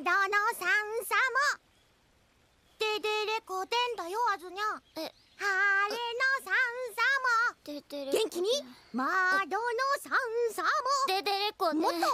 殿さんさもデデレコンだよあずにゃえはれのさんさもデデレ元気にまどのさんさもデデレコねもっとれ